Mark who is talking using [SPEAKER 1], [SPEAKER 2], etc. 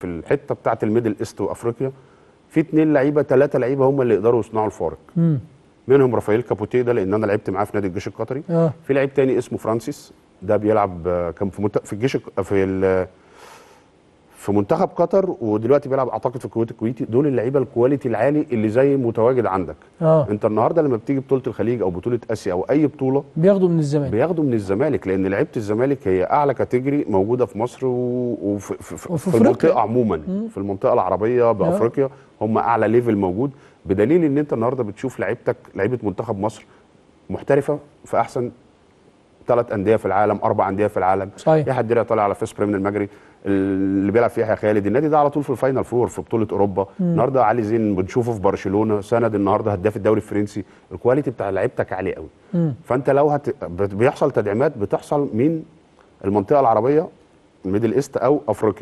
[SPEAKER 1] في الحته بتاعه الميدل ايست وافريقيا في اثنين لعيبه ثلاثه لعيبه هم اللي يقدروا يصنعوا الفارق منهم رافائيل كابوتيه ده لان انا لعبت معاه في نادي الجيش القطري آه. في لعيب تاني اسمه فرانسيس ده بيلعب آه، كان في, في الجيش في في منتخب قطر ودلوقتي بيلعب اعتقد في الكويت الكويتي دول اللعيبه الكواليتي العالي اللي زي متواجد عندك آه. انت النهارده لما بتيجي بطوله الخليج او بطوله اسيا او اي بطوله بياخدوا من الزمالك بياخدوا من الزمالك لان لعيبه الزمالك هي اعلى كاتيجري موجوده في مصر وفي في, في, وفي في المنطقه عموما مم. في المنطقه العربيه بافريقيا آه. هم اعلى ليفل موجود بدليل ان انت النهارده بتشوف لعيبتك لعيبه منتخب مصر محترفه في احسن ثلاث انديه في العالم اربع انديه في العالم صحيح يحيى الدرع طالع على فيس من المجري اللي بيلعب فيه يحيى خالد النادي ده على طول في الفاينل فور في بطوله اوروبا مم. النهارده علي زين بنشوفه في برشلونه سند النهارده هداف الدوري الفرنسي الكواليتي بتاع لعيبتك عالي قوي مم. فانت لو هت... بيحصل تدعيمات بتحصل من المنطقه العربيه ميدل ايست او افريقيا